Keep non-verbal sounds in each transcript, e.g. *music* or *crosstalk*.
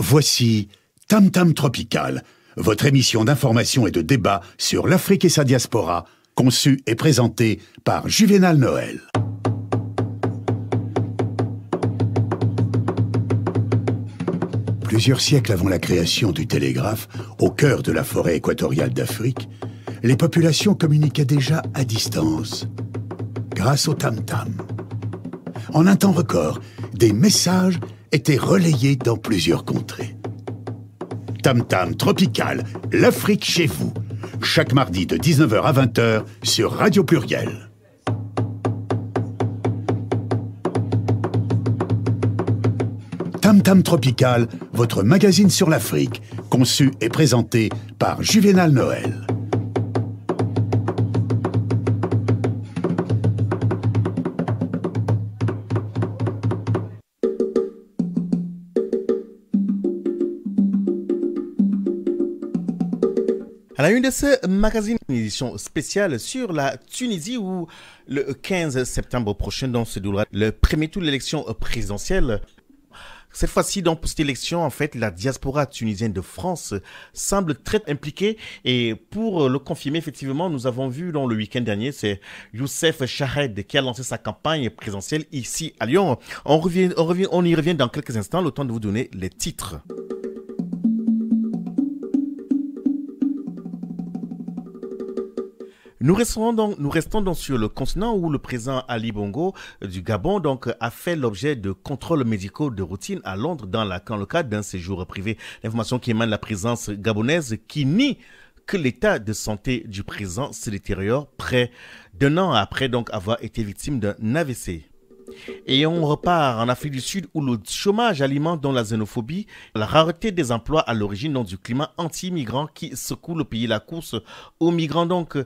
Voici Tam Tam Tropical, votre émission d'information et de débat sur l'Afrique et sa diaspora, conçue et présentée par Juvenal Noël. Plusieurs siècles avant la création du télégraphe, au cœur de la forêt équatoriale d'Afrique, les populations communiquaient déjà à distance, grâce au tam-tam. En un temps record, des messages était relayé dans plusieurs contrées. Tam Tam Tropical, l'Afrique chez vous, chaque mardi de 19h à 20h sur Radio Pluriel. Tam Tam Tropical, votre magazine sur l'Afrique, conçu et présenté par Juvenal Noël. une de ces magazines une édition spéciale sur la Tunisie où le 15 septembre prochain, dans se déroulera le premier tour de l'élection présidentielle. Cette fois-ci, dans cette élection, en fait, la diaspora tunisienne de France semble très impliquée. Et pour le confirmer, effectivement, nous avons vu dans le week-end dernier, c'est Youssef Chahed qui a lancé sa campagne présidentielle ici à Lyon. On, revient, on, revient, on y revient dans quelques instants, le temps de vous donner les titres. Nous restons, donc, nous restons donc sur le continent où le président Ali Bongo euh, du Gabon donc, euh, a fait l'objet de contrôles médicaux de routine à Londres dans, la, le cadre d'un séjour privé. L'information qui émane de la présence gabonaise qui nie que l'état de santé du président se détériore près d'un an après donc avoir été victime d'un AVC. Et on repart en Afrique du Sud où le chômage alimente dans la xénophobie, la rareté des emplois à l'origine du climat anti-migrant qui secoue le pays, la course aux migrants donc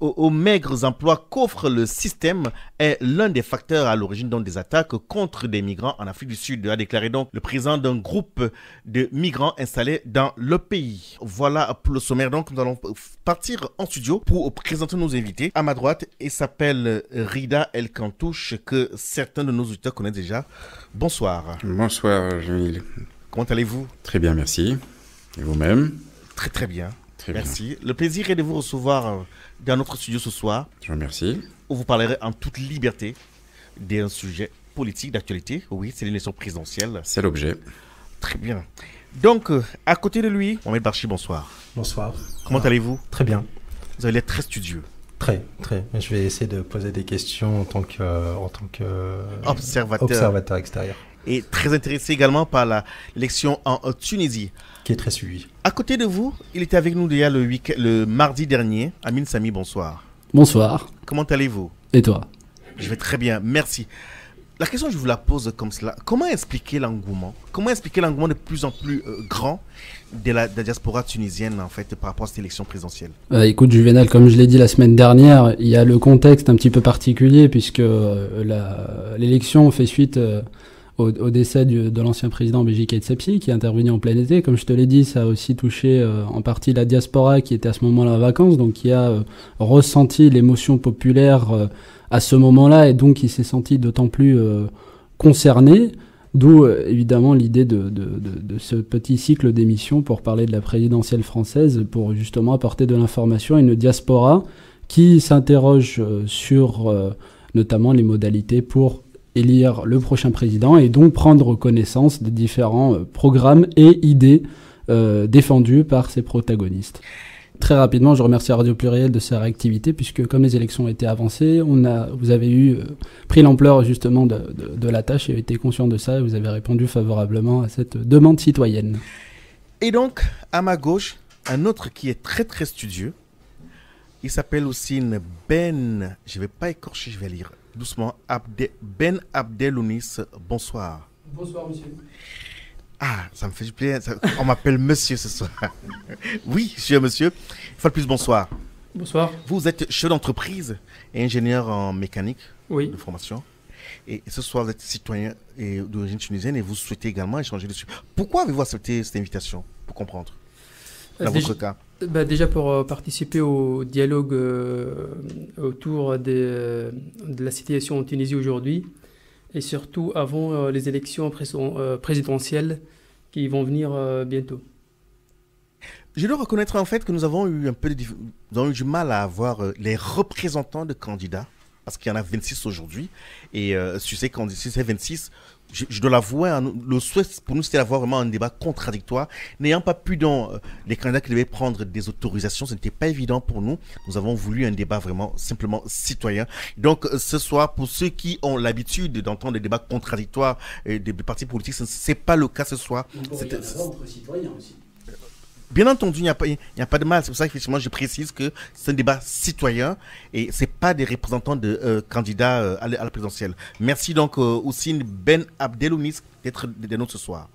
aux, maigres emplois qu'offre le système est l'un des facteurs à l'origine des attaques contre des migrants en Afrique du Sud, a déclaré donc le président d'un groupe de migrants installés dans le pays. Voilà pour le sommaire. Donc nous allons partir en studio pour présenter nos invités. À ma droite, il s'appelle Rida El cantouche que certains de nos auditeurs connaissent déjà. Bonsoir. Bonsoir, Jamil. Comment allez-vous Très bien, merci. Et vous-même Très très bien. Merci. Le plaisir est de vous recevoir euh, dans notre studio ce soir. Je vous remercie. Où vous parlerez en toute liberté d'un sujet politique d'actualité. Oui, c'est l'élection présidentielle. C'est l'objet. Très bien. Donc, euh, à côté de lui, Mohamed Barchi, bonsoir. Bonsoir. Comment allez-vous Très bien. Vous allez être très studieux. Très, très. Je vais essayer de poser des questions en tant que, en tant observateur. observateur extérieur. Et très intéressé également par l'élection en Tunisie qui est très suivi. À côté de vous, il était avec nous déjà le, week le mardi dernier. Amine Sami, bonsoir. Bonsoir. Comment allez-vous Et toi Je vais très bien, merci. La question, je vous la pose comme cela. Comment expliquer l'engouement Comment expliquer l'engouement de plus en plus euh, grand de la, diaspora tunisienne, en fait, par rapport à cette élection présidentielle euh, Écoute, Juvenal, comme je l'ai dit la semaine dernière, il y a le contexte un petit peu particulier, puisque euh, l'élection fait suite euh, au, décès de l'ancien président Béjik Etsepsi, qui est intervenu en plein été. Comme je te l'ai dit, ça a aussi touché euh, en partie la diaspora qui était à ce moment-là en vacances, donc qui a euh, ressenti l'émotion populaire euh, à ce moment-là et donc qui s'est senti d'autant plus concerné. D'où évidemment l'idée de, ce petit cycle d'émissions pour parler de la présidentielle française, pour justement apporter de l'information à une diaspora qui s'interroge sur notamment les modalités pour élire le prochain président et donc prendre connaissance des différents euh, programmes et idées euh, défendues par ses protagonistes. Très rapidement, je remercie Radio Pluriel de sa réactivité, puisque comme les élections étaient avancées, on a, vous avez eu euh, pris l'ampleur justement de, la tâche et été conscient de ça, et vous avez répondu favorablement à cette demande citoyenne. Et donc, à ma gauche, un autre qui est très très studieux, il s'appelle aussi Ben, je ne vais pas écorcher, je vais lire, doucement Ben Abdelounis. Bonsoir. Bonsoir, monsieur. Ah, ça me fait plaisir. on m'appelle monsieur ce soir. *laughs* oui, monsieur, monsieur. Fois plus, bonsoir. Bonsoir. Vous êtes chef d'entreprise et ingénieur en mécanique de formation. Et ce soir, vous êtes citoyen d'origine tunisienne et vous souhaitez également échanger dessus. Pourquoi avez-vous accepté cette invitation Pour comprendre. Dans euh, votre cas. Bah, déjà pour euh, participer au dialogue euh, autour euh, de, la situation en Tunisie aujourd'hui et surtout avant les élections présidentielles qui vont venir bientôt. Je dois reconnaître en fait que nous avons eu un peu nous avons eu du mal à avoir les représentants de candidats parce qu'il y en a 26 aujourd'hui. Et si sur, ces, 26, je, je, dois l'avouer, hein, le souhait pour nous, c'était d'avoir vraiment un débat contradictoire. N'ayant pas pu, dans euh, les candidats qui devaient prendre des autorisations, ce n'était pas évident pour nous. Nous avons voulu un débat vraiment simplement citoyen. Donc, euh, ce soir, pour ceux qui ont l'habitude d'entendre des débats contradictoires des, partis politiques, ce n'est pas le cas ce soir. citoyen aussi. Bien entendu, il n'y a, pas, de mal. C'est pour ça que je précise que c'est un débat citoyen et ce n'est pas des représentants de euh, candidats euh, à, la présidentielle. Merci donc aussi euh, Ben Abdeloumis d'être des nôtres ce soir.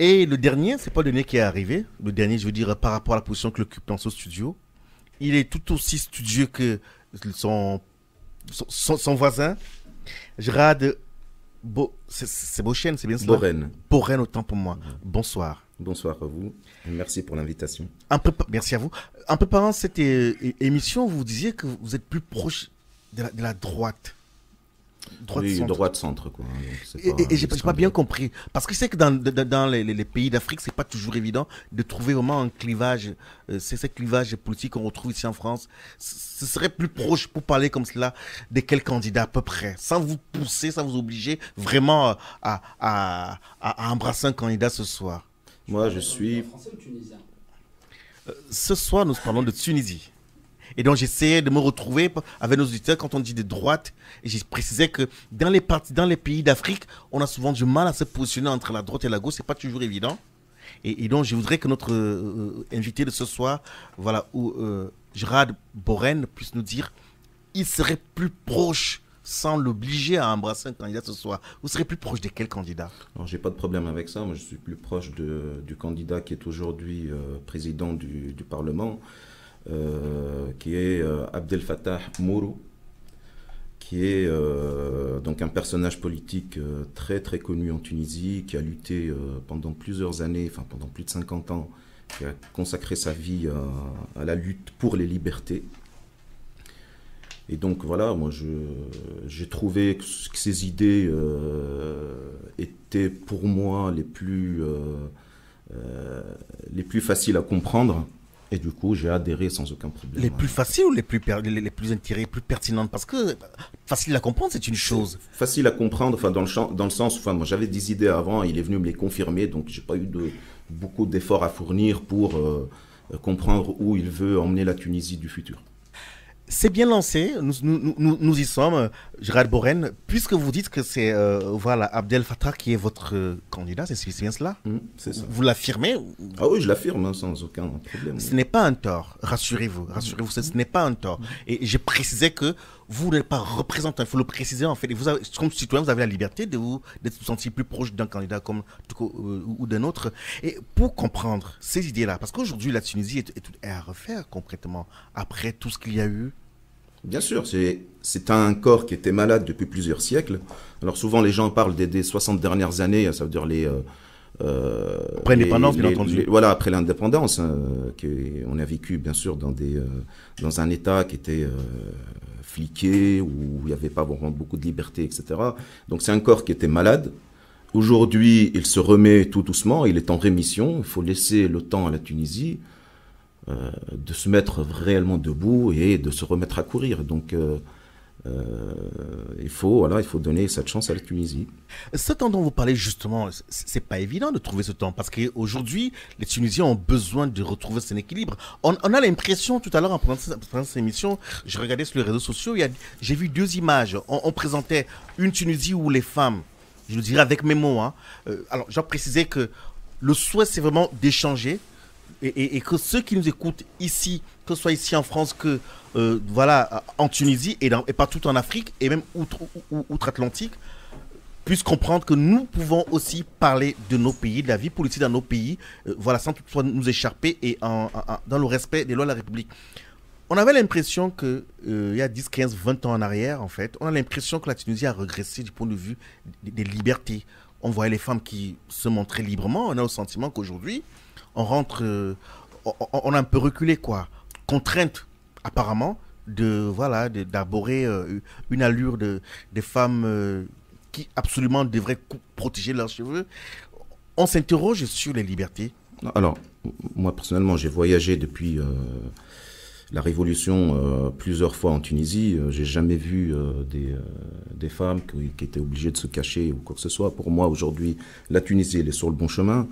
Et le dernier, c'est pas le dernier qui est arrivé. Le dernier, je veux dire, par rapport à la position qu'il occupe dans ce studio. Il est tout aussi studieux que son, son, voisin. Gérard c'est c'est bien ça Boren. Boren, autant pour moi. Mmh. Bonsoir. Bonsoir à vous. Merci pour l'invitation. Merci à vous. En préparant cette émission, vous disiez que vous êtes plus proche de la, droite. Droite centre. droite centre quoi. Hein, et, je n'ai j'ai pas, bien compris parce que c'est que dans, dans les, pays d'Afrique c'est pas toujours évident de trouver vraiment un clivage. Euh, c'est ce clivage politique qu'on retrouve ici en France. Ce serait plus proche pour parler comme cela de quel candidat à peu près, sans vous pousser, sans vous obliger vraiment à embrasser un candidat ce soir. Moi, je suis. Euh, ce soir, nous parlons de Tunisie. Et donc, j'essayais de me retrouver avec nos auditeurs quand on dit de droite. Et j'ai précisé que dans les, parties, dans les pays d'Afrique, on a souvent du mal à se positionner entre la droite et la gauche. C'est pas toujours évident. Et, donc, je voudrais que notre euh, invité de ce soir, voilà, où, Gérard euh, puisse nous dire il serait plus proche sans l'obliger à embrasser un candidat ce soir, vous serez plus proche de quel candidat Non, j'ai pas de problème avec ça. Moi, je suis plus proche du candidat qui est aujourd'hui euh, président du, Parlement, euh, qui est euh, Abdel Fattah Mourou, qui est donc un personnage politique très très connu en Tunisie, qui a lutté pendant plusieurs années, enfin pendant plus de 50 ans, qui a consacré sa vie à la lutte pour les libertés et donc voilà, moi j'ai trouvé que, ces idées euh, étaient pour moi les plus, euh, euh, les plus faciles à comprendre. Et du coup, j'ai adhéré sans aucun problème. Les plus faciles ou les plus, les, les plus plus pertinentes Parce que facile à comprendre, c'est une chose. Facile à comprendre, enfin, dans, le, dans le sens, enfin, moi j'avais des idées avant, il est venu me les confirmer, donc j'ai pas eu de, beaucoup d'efforts à fournir pour comprendre où il veut emmener la Tunisie du futur c'est bien lancé, nous, nous, y sommes. Gérard Boren, puisque vous dites que c'est euh, voilà, Abdel Fattah qui est votre euh, candidat, c'est bien cela mm, C'est ça. Vous l'affirmez Ah oui, je l'affirme hein, sans aucun problème. Ce n'est pas un tort, rassurez-vous, rassurez-vous, ce, n'est pas un tort. Et j'ai précisé que vous n'êtes pas représentant, il faut le préciser en fait. Vous comme citoyen, vous avez la liberté de vous, de plus proche d'un candidat comme, euh, ou d'un autre. Et pour comprendre ces idées-là, parce qu'aujourd'hui la Tunisie est, est, est à refaire concrètement, après tout ce qu'il y a eu Bien sûr, c'est un corps qui était malade depuis plusieurs siècles. Alors souvent les gens parlent des, 60 dernières années, ça veut dire les... Euh, euh, après l'indépendance, bien entendu. voilà, après l'indépendance, hein, on a vécu bien sûr dans, des, euh, dans un État qui était fliqué, où il n'y avait pas vraiment beaucoup de liberté, etc. Donc c'est un corps qui était malade. Aujourd'hui, il se remet tout doucement, il est en rémission, il faut laisser le temps à la Tunisie. Euh, de se mettre réellement debout et de se remettre à courir. Donc, euh, euh, il, faut, il faut donner cette chance à la Tunisie. Ce temps dont vous parlez justement, c'est pas évident de trouver ce temps parce qu'aujourd'hui, les Tunisiens ont besoin de retrouver cet équilibre. On, a l'impression, tout à l'heure en présentant cette émission, je regardais sur les réseaux sociaux, j'ai vu deux images. On, présentait une Tunisie où les femmes, je le dirais avec mes mots, hein, alors j'ai précisé que le souhait c'est vraiment d'échanger, et, que ceux qui nous écoutent ici, que ce soit ici en France, que euh, voilà, en Tunisie et, partout en Afrique et même outre-Atlantique, puissent comprendre que nous pouvons aussi parler de nos pays, de la vie politique dans nos pays, euh, voilà, sans toutefois nous écharper et dans le respect des lois de la République. On avait l'impression que, euh, il y a 10, 15, 20 ans en arrière, en fait, on a l'impression que la Tunisie a regressé du point de vue des, des libertés. On voyait les femmes qui se montraient librement. On a le sentiment qu'aujourd'hui, on rentre, euh, on, a un peu reculé, quoi. Contrainte, apparemment, de voilà, euh, une allure de, des femmes euh, qui absolument devraient protéger leurs cheveux. On s'interroge sur les libertés. Alors, moi personnellement, j'ai voyagé depuis la révolution plusieurs fois en Tunisie. j'ai jamais vu des, femmes qui, qui, étaient obligées de se cacher ou quoi que ce soit. Pour moi, aujourd'hui, la Tunisie, elle est sur le bon chemin.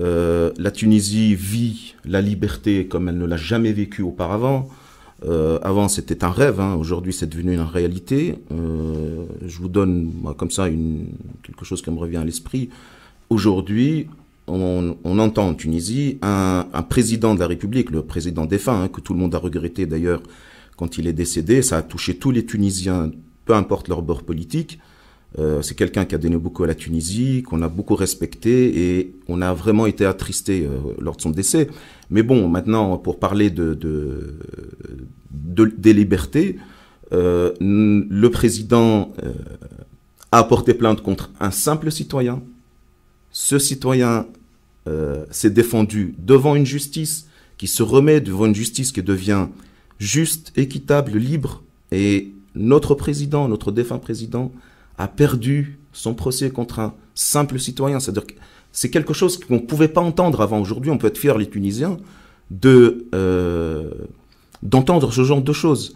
Euh, la Tunisie vit la liberté comme elle ne l'a jamais vécue auparavant. Euh, avant, c'était un rêve. Hein. Aujourd'hui, c'est devenu une réalité. Euh, je vous donne, comme ça, quelque chose qui me revient à l'esprit. Aujourd'hui, on, entend en Tunisie un, président de la République, le président défunt, hein, que tout le monde a regretté d'ailleurs quand il est décédé. Ça a touché tous les Tunisiens, peu importe leur bord politique. Euh, c'est quelqu'un qui a donné beaucoup à la Tunisie, qu'on a beaucoup respecté et on a vraiment été attristé euh, lors de son décès. Mais bon, maintenant, pour parler de, des libertés, euh, le président a porté plainte contre un simple citoyen. Ce citoyen s'est défendu devant une justice qui se remet devant une justice qui devient juste, équitable, libre. Et notre président, notre défunt président, a perdu son procès contre un simple citoyen. C'est-à-dire c'est quelque chose qu'on ne pouvait pas entendre avant. Aujourd'hui, on peut être fier, les Tunisiens, de euh, d'entendre ce genre de choses.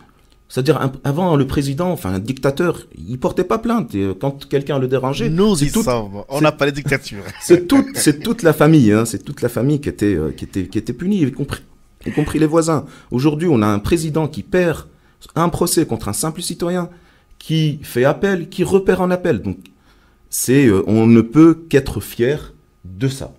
C'est-à-dire, avant, le président, enfin, un dictateur, il portait pas plainte. Euh, quand quelqu'un le dérangeait. Nous, y sommes. On n'a pas les dictatures. *laughs* c'est toute, c'est toute la famille, hein. C'est toute la famille qui était, euh, qui était, qui était punie, y compris, y compris les voisins. Aujourd'hui, on a un président qui perd un procès contre un simple citoyen qui fait appel, qui repère un appel. Donc, c'est, euh, on ne peut qu'être fier de ça.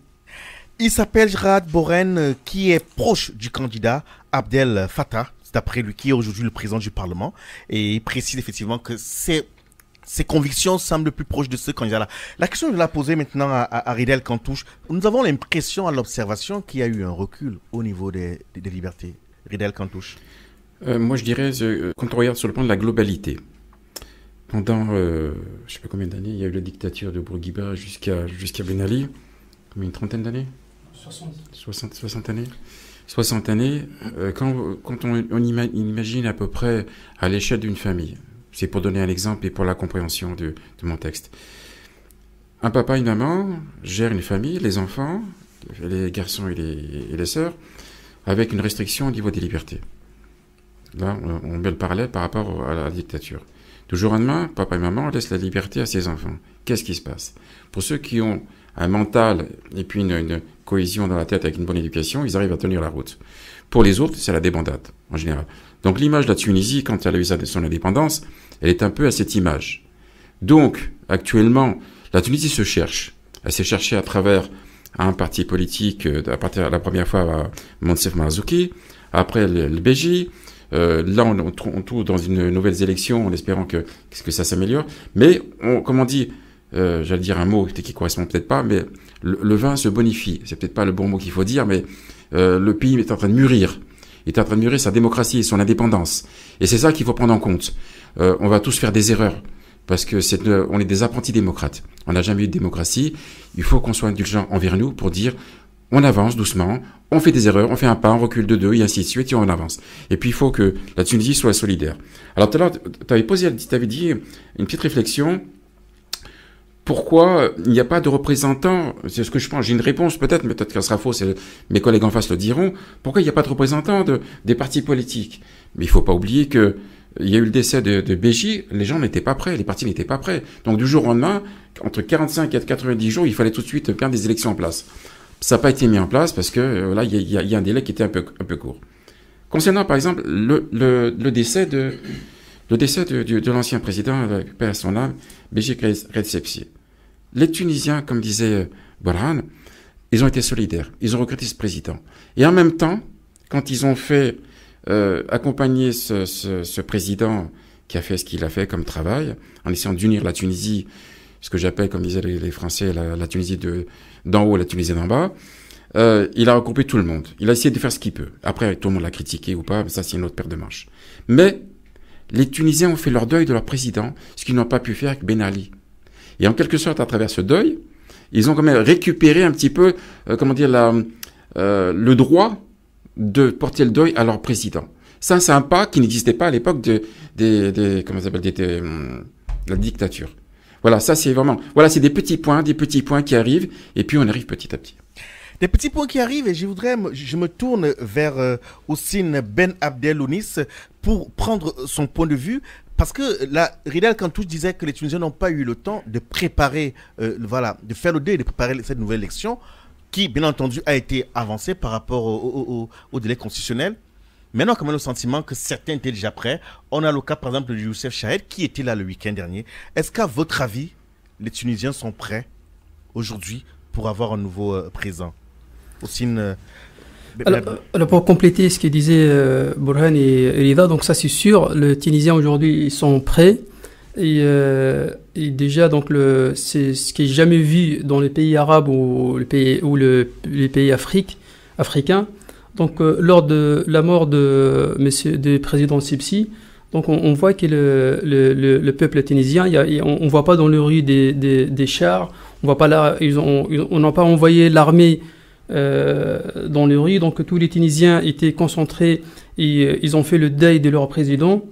Il s'appelle Gerard Boren, euh, qui est proche du candidat Abdel Fattah, d'après lui, qui est aujourd'hui le président du Parlement. Et il précise effectivement que ses, ses convictions semblent plus proches de ce candidat-là. La question que je vais poser maintenant à, Ridel Cantouche, nous avons l'impression à l'observation qu'il y a eu un recul au niveau des, libertés. Ridel Cantouche. Euh, moi, je dirais, quand on regarde sur le plan de la globalité, pendant, euh, je ne sais pas combien d'années, il y a eu la dictature de Bourguiba jusqu'à jusqu'à Ben Ali, combien une trentaine d'années 60. 60. années 60 années, euh, quand, on, imagine à peu près à l'échelle d'une famille, c'est pour donner un exemple et pour la compréhension de, mon texte. Un papa et une maman gèrent une famille, les enfants, les garçons et les, et les sœurs, avec une restriction au niveau des libertés. Là, on, on met le parallèle par rapport à la dictature. Toujours jour en demain, papa et maman laissent la liberté à ses enfants. Qu'est-ce qui se passe Pour ceux qui ont un mental et puis une, cohésion dans la tête avec une bonne éducation, ils arrivent à tenir la route. Pour les autres, c'est la débandade, en général. Donc l'image de la Tunisie, quand elle a eu son indépendance, elle est un peu à cette image. Donc, actuellement, la Tunisie se cherche. Elle s'est cherchée à travers un parti politique, euh, à partir la première fois à Monsef Marzouki, après le, le euh, là, on, on, dans une nouvelle élection, en espérant que, ce que ça s'améliore. Mais, on, comme on dit, euh, j'allais dire un mot qui correspond peut-être pas, mais le, vin se bonifie. C'est peut-être pas le bon mot qu'il faut dire, mais euh, le pays est en train de mûrir. Il est en train de mûrir sa démocratie et son indépendance. Et c'est ça qu'il faut prendre en compte. on va tous faire des erreurs parce que on est des apprentis démocrates. On n'a jamais eu de démocratie. Il faut qu'on soit indulgent envers nous pour dire on avance doucement, on fait des erreurs, on fait un pas, on recule de deux, et ainsi de suite, et on avance. Et puis il faut que la Tunisie soit solidaire. Alors tout à l'heure, tu avais posé, avais dit une petite réflexion. Pourquoi il n'y a pas de représentants C'est ce que je pense. J'ai une réponse peut-être, mais peut-être qu'elle sera fausse. c'est mes collègues en face le diront. Pourquoi il n'y a pas de représentants des partis politiques Mais il ne faut pas oublier que il y a eu le décès de, de Béji, les gens n'étaient pas prêts, les partis n'étaient pas prêts. Donc du jour au lendemain, entre 45 et 90 jours, il fallait tout de suite faire des élections en place. Ça n'a pas été mis en place parce que euh, là, il y, y, y, a un délai qui était un peu, un peu court. Concernant, par exemple, le, le, le décès de, le décès de, de, l'ancien président, euh, père à son âme, Béjik Les Tunisiens, comme disait euh, Borhan, ils ont été solidaires. Ils ont regretté ce président. Et en même temps, quand ils ont fait euh, accompagner ce, ce, ce président qui a fait ce qu'il a fait comme travail, en essayant d'unir la Tunisie ce que j'appelle, comme disaient les, Français, la, Tunisie de d'en haut, la Tunisie d'en bas. Euh, il a regroupé tout le monde. Il a essayé de faire ce qu'il peut. Après, tout le monde l'a critiqué ou pas, mais ça c'est une autre paire de manches. Mais les Tunisiens ont fait leur deuil de leur président, ce qu'ils n'ont pas pu faire avec Ben Ali. Et en quelque sorte, à travers ce deuil, ils ont quand même récupéré un petit peu, euh, comment dire, euh, le droit de porter le deuil à leur président. Ça, c'est un pas qui n'existait pas à l'époque de, comment s'appelle, hum, la dictature. Voilà, ça c'est vraiment. Voilà, c'est des petits points, des petits points qui arrivent, et puis on arrive petit à petit. Des petits points qui arrivent et je voudrais, je me tourne vers euh, Ossine Ben Abdelounis pour prendre son point de vue parce que là, Ridal Kantouche disait que les Tunisiens n'ont pas eu le temps de préparer, euh, voilà, de faire le dé de préparer cette nouvelle élection qui, bien entendu, a été avancée par rapport au délai constitutionnel. Maintenant, quand même, le sentiment que certains étaient déjà prêts. On a le cas, par exemple, de Youssef Chahed qui était là le week-end dernier. Est-ce qu'à votre avis, les Tunisiens sont prêts aujourd'hui pour avoir un nouveau euh, président présent euh, Aussi euh, alors, pour compléter ce que disaient Burhan et Rida, donc ça c'est sûr, les Tunisiens aujourd'hui ils sont prêts. Et, déjà, donc le, c'est ce qui est jamais vu dans les pays arabes ou, les pays, ou les pays africains. Donc, euh, lors de la mort de monsieur, du président Sipsi, donc on, voit que euh, le, peuple tunisien, on ne voit pas dans les rues des, chars, on voit pas là, ils ont, on n'a pas envoyé l'armée euh, dans les rues, donc tous les Tunisiens étaient concentrés et ils ont fait le deuil de leur président.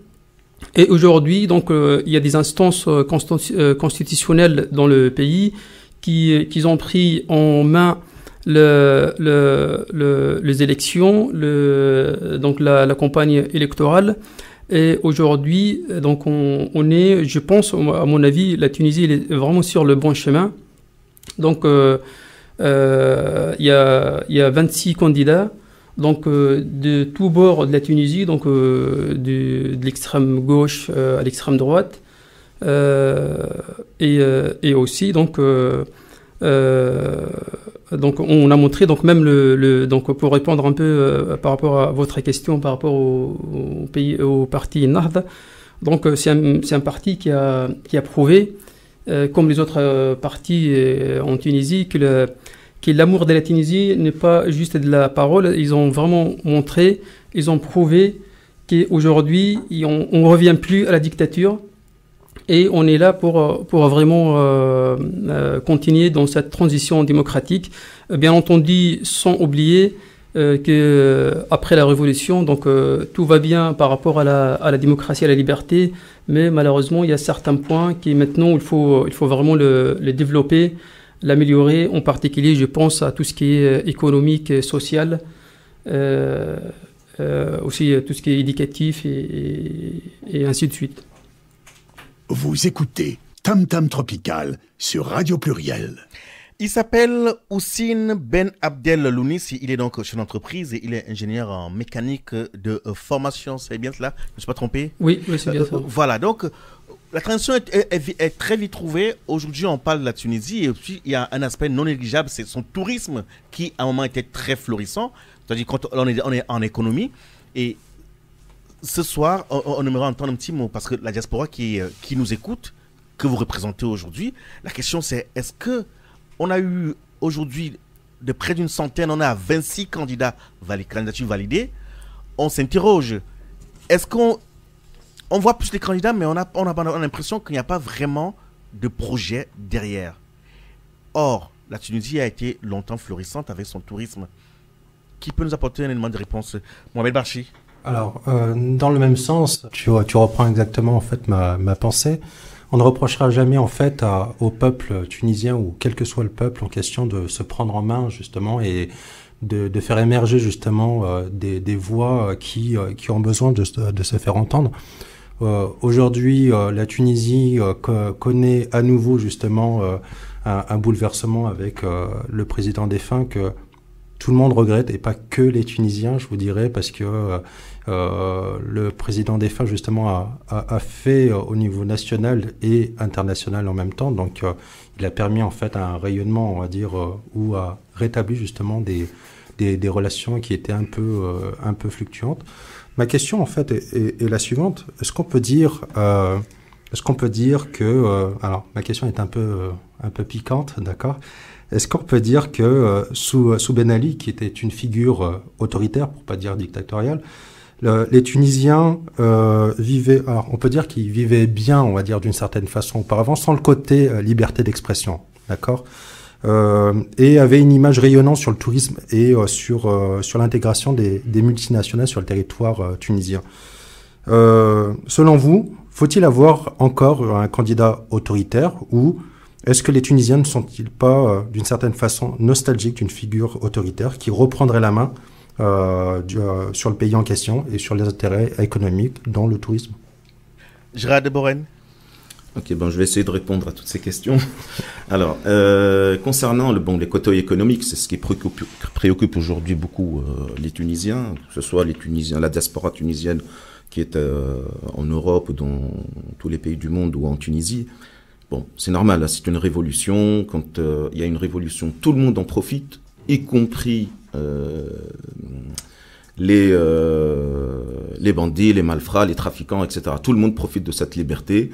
Et aujourd'hui, donc il y a des instances constitutionnelles dans le pays qui, qui ont pris en main le, les élections, donc la, campagne électorale. Et aujourd'hui, donc on, est, je pense, à mon avis, la Tunisie est vraiment sur le bon chemin. Donc euh, euh, il y, a, 26 candidats donc euh, de tous bords de la Tunisie, donc de, l'extrême gauche à l'extrême droite, et, et, aussi donc donc on a montré donc même le, donc pour répondre un peu euh, par rapport à votre question par rapport au, pays au parti Nahda donc euh, c'est un, un parti qui a qui a prouvé euh, comme les autres partis en Tunisie que le que l'amour de la Tunisie n'est pas juste de la parole ils ont vraiment montré ils ont prouvé qu'aujourd'hui on, on revient plus à la dictature et on est là pour, euh, pour vraiment euh, euh, continuer dans cette transition démocratique, bien entendu sans oublier euh, que après la révolution, donc tout va bien par rapport à la, à la, démocratie, à la liberté, mais malheureusement il y a certains points qui maintenant il faut, il faut vraiment le, développer, l'améliorer, en particulier je pense à tout ce qui est économique et social. aussi tout ce qui est éducatif et ainsi de suite. Vous écoutez Tam Tam Tropical sur Radio Pluriel. Il s'appelle Houssine Ben Abdel Lounis. Il est donc chez l'entreprise et il est ingénieur en mécanique de euh, formation. C'est bien cela Je ne suis pas trompé Oui, oui c'est bien euh, ça. Euh, voilà, donc la transition est, très vite trouvée. Aujourd'hui, on parle de la Tunisie et puis il y a un aspect non négligeable, c'est son tourisme qui, à un moment, était très florissant. C'est-à-dire quand on est, on est en économie et ce soir, on, aimerait entendre un petit mot parce que la diaspora qui, euh, qui nous écoute, que vous représentez aujourd'hui, la question c'est est-ce que on a eu aujourd'hui de près d'une centaine, on a 26 candidats candidatures validées. On s'interroge. Est-ce qu'on on voit plus les candidats, mais on a, on a, on a l'impression qu'il n'y a pas vraiment de projet derrière. Or, la Tunisie a été longtemps florissante avec son tourisme. Qui peut nous apporter un élément de réponse Mohamed Barchi alors, euh, dans le même sens, tu, tu reprends exactement en fait ma, ma, pensée. On ne reprochera jamais en fait au peuple tunisien ou quel que soit le peuple en question de se prendre en main justement et de, de faire émerger justement euh, des, des, voix euh, qui, euh, qui ont besoin de, de se faire entendre. Euh, Aujourd'hui, la Tunisie connaît à nouveau justement un, un, bouleversement avec le président défunt que tout le monde regrette, et pas que les Tunisiens, je vous dirais, parce que euh, euh, le président des justement, a, a, fait euh, au niveau national et international en même temps. Donc, il a permis, en fait, un rayonnement, on va dire, ou a rétabli, justement, des, des, relations qui étaient un peu, un peu fluctuantes. Ma question, en fait, est, est la suivante. Est-ce qu'on peut dire... est-ce qu'on peut dire que... alors, ma question est un peu, un peu piquante, d'accord est-ce qu'on peut dire que euh, sous, euh, sous, Ben Ali, qui était une figure euh, autoritaire, pour pas dire dictatoriale, les Tunisiens vivaient, alors on peut dire qu'ils vivaient bien, on va dire d'une certaine façon auparavant, sans le côté liberté d'expression, d'accord Et avaient une image rayonnante sur le tourisme et sur, sur l'intégration des, des, multinationales sur le territoire tunisien. selon vous, faut-il avoir encore un candidat autoritaire ou est-ce que les Tunisiens ne sont-ils pas, euh, d'une certaine façon, nostalgiques d'une figure autoritaire qui reprendrait la main euh, euh, sur le pays en question et sur les intérêts économiques dans le tourisme Gérard de Ok, bon, je vais essayer de répondre à toutes ces questions. *laughs* Alors, concernant le, bon, les côtés économiques, c'est ce qui préoccupe, aujourd'hui beaucoup les Tunisiens, que ce soit les Tunisiens, la diaspora tunisienne qui est en Europe ou dans tous les pays du monde ou en Tunisie. Bon, c'est normal, c'est une révolution. Quand euh, il y a une révolution, tout le monde en profite, y compris euh, les, euh, les bandits, les malfrats, les trafiquants, etc. Tout le monde profite de cette liberté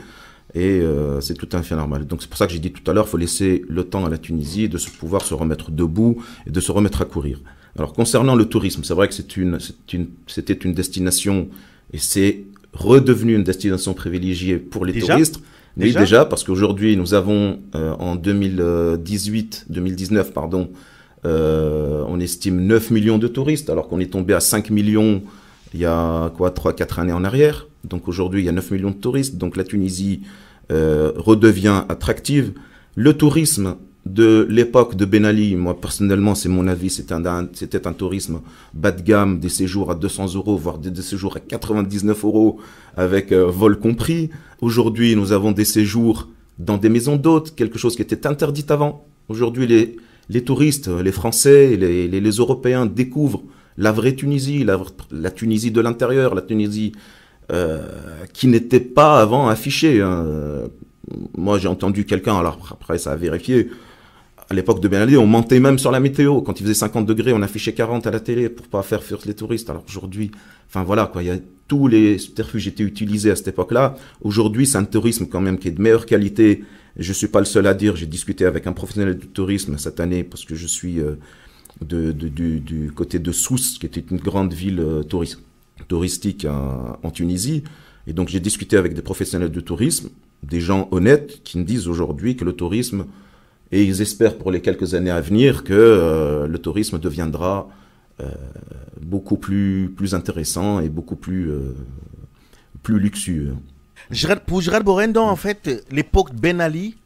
et c'est tout à fait normal. Donc c'est pour ça que j'ai dit tout à l'heure, il faut laisser le temps à la Tunisie de se pouvoir se remettre debout et de se remettre à courir. Alors concernant le tourisme, c'est vrai que c'était une destination et c'est redevenu une destination privilégiée pour les touristes. Déjà oui, déjà, parce qu'aujourd'hui, nous avons euh, en 2018, 2019, pardon, euh, on estime 9 millions de touristes, alors qu'on est tombé à 5 millions il y a quoi, 3-4 années en arrière. Donc aujourd'hui, il y a 9 millions de touristes. Donc la Tunisie euh, redevient attractive. Le tourisme de l'époque de Ben Ali, moi personnellement, c'est mon avis, c'était un, un tourisme bas de gamme, des séjours à 200 euros, voire des, séjours à 99 euros, avec euh, vol compris. Aujourd'hui, nous avons des séjours dans des maisons d'hôtes, quelque chose qui était interdit avant. Aujourd'hui, les, les touristes, les Français, les, Européens découvrent la vraie Tunisie, la, Tunisie de l'intérieur, la Tunisie euh, qui n'était pas avant affichée. Hein. moi j'ai entendu quelqu'un, alors après ça a vérifié, à l'époque de Ben Ali, on mentait même sur la météo. Quand il faisait 50 degrés, on affichait 40 à la télé pour pas faire fuir les touristes. Alors aujourd'hui, enfin voilà, quoi, il y a tous les subterfuges étaient utilisés à cette époque-là. Aujourd'hui, c'est un tourisme quand même qui est de meilleure qualité. Je suis pas le seul à dire. J'ai discuté avec un professionnel du tourisme cette année parce que je suis euh, de, du, côté de Sousse, qui était une grande ville euh, touristique euh, en Tunisie. Et donc j'ai discuté avec des professionnels du tourisme, des gens honnêtes qui me disent aujourd'hui que le tourisme et ils espèrent pour les quelques années à venir que euh, le tourisme deviendra euh, beaucoup plus, plus intéressant et beaucoup plus, euh, plus luxueux. pour Gérald Borendon, en fait, l'époque Ben Ali,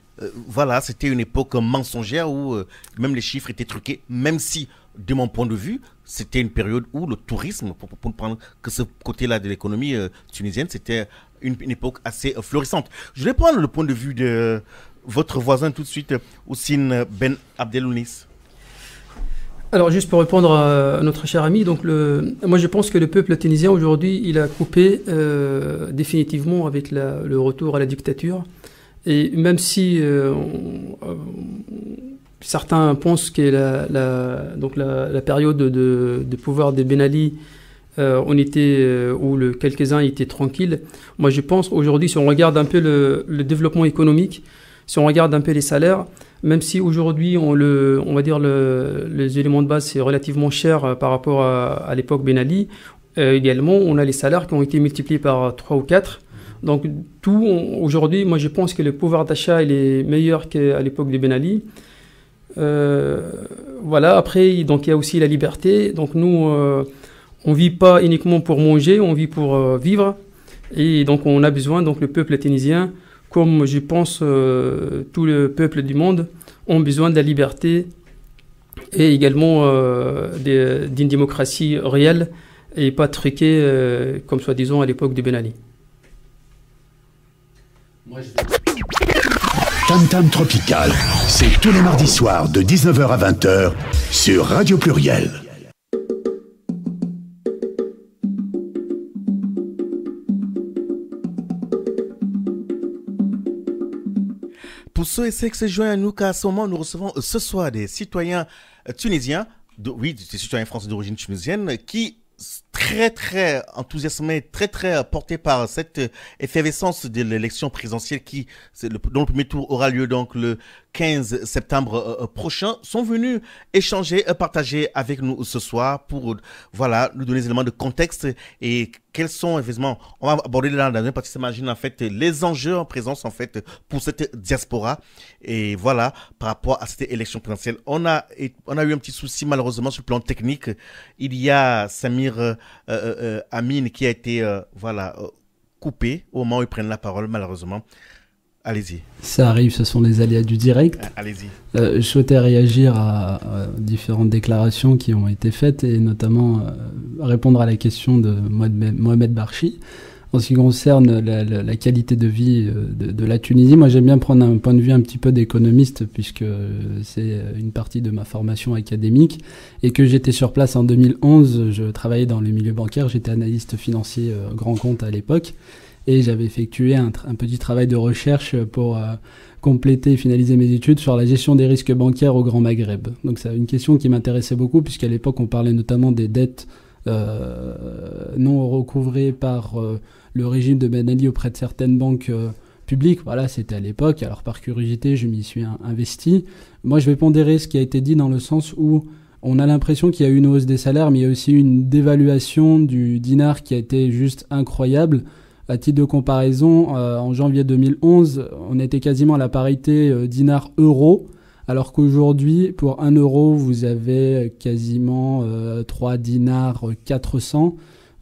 voilà, c'était une époque mensongère où même les chiffres étaient truqués, même si, de mon point de vue, c'était une période où le tourisme, pour, ne prendre que ce côté-là de l'économie tunisienne, c'était une, époque assez florissante. Je vais prendre le point de vue de, votre voisin tout de suite, Oussine Ben Abdelounis alors juste pour répondre à notre cher ami, donc moi je pense que le peuple tunisien aujourd'hui il a coupé euh, définitivement avec le retour à la dictature et même si euh, certains pensent que la, donc la, période de, pouvoir des Ben Ali euh, on était où le, quelques-uns étaient tranquilles, moi je pense aujourd'hui si on regarde un peu le développement économique si on regarde un peu les salaires, même si aujourd'hui on le, on va dire le, les éléments de base c'est relativement cher euh, par rapport à, l'époque Ben Ali, euh, également on a les salaires qui ont été multipliés par 3 ou 4. Donc tout aujourd'hui, moi je pense que le pouvoir d'achat est meilleur qu'à l'époque de Ben Ali. Euh, voilà. Après donc il y a aussi la liberté. Donc nous on on vit pas uniquement pour manger, on vit pour vivre. Et donc on a besoin donc le peuple tunisien comme je pense euh, tout le peuple du monde, ont besoin de la liberté et également euh, d'une démocratie réelle et pas truquée euh, comme soi-disant à l'époque de Ben Ali. Moi, Tam Tam Tropical, c'est tous les mardis soirs de 19h à 20h sur Radio Pluriel. ceux et celles qui se à nous, car ce moment, nous recevons ce soir des citoyens euh, tunisiens, de, oui, des citoyens français d'origine tunisienne, qui très très enthousiasmés, très très euh, portés par cette euh, effervescence de l'élection présidentielle qui, dont le premier tour aura lieu donc le 15 septembre euh, euh, prochain, sont venus échanger, euh, partager avec nous ce soir pour voilà, nous donner des éléments de contexte et quels sont, effectivement, on va aborder dans la dernière partie, s'imagine en fait les enjeux en présence en fait pour cette diaspora. Et voilà, par rapport à cette élection présidentielle, on a, on a eu un petit souci malheureusement sur le plan technique. Il y a Samir Amine qui a été, voilà, coupé au moment où ils prennent la parole malheureusement. Allez-y. Ça arrive, ce sont les aléas du direct. Euh, allez-y. Euh, je souhaitais réagir à, différentes déclarations qui ont été faites et notamment euh, répondre à la question de Mohamed Barchi. En ce qui concerne la, qualité de vie de, de la Tunisie, moi j'aime bien prendre un point de vue un petit peu d'économiste puisque c'est une partie de ma formation académique et que j'étais sur place en 2011. Je travaillais dans le milieu bancaire, j'étais analyste financier grand compte à l'époque et j'avais effectué un, petit travail de recherche pour euh, compléter et finaliser mes études sur la gestion des risques bancaires au Grand Maghreb. Donc c'est une question qui m'intéressait beaucoup puisqu'à l'époque on parlait notamment des dettes euh, non recouvrées par euh, le régime de Ben Ali auprès de certaines banques publiques. Voilà, c'était à l'époque. Alors par curiosité, je m'y suis investi. Moi, je vais pondérer ce qui a été dit dans le sens où on a l'impression qu'il y a eu une hausse des salaires, mais il y a aussi une dévaluation du dinar qui a été juste incroyable. À titre de comparaison, euh, en janvier 2011, on était quasiment à la parité euh, dinar-euro. Alors qu'aujourd'hui, pour 1 euro, vous avez quasiment 3 euh, dinars 400.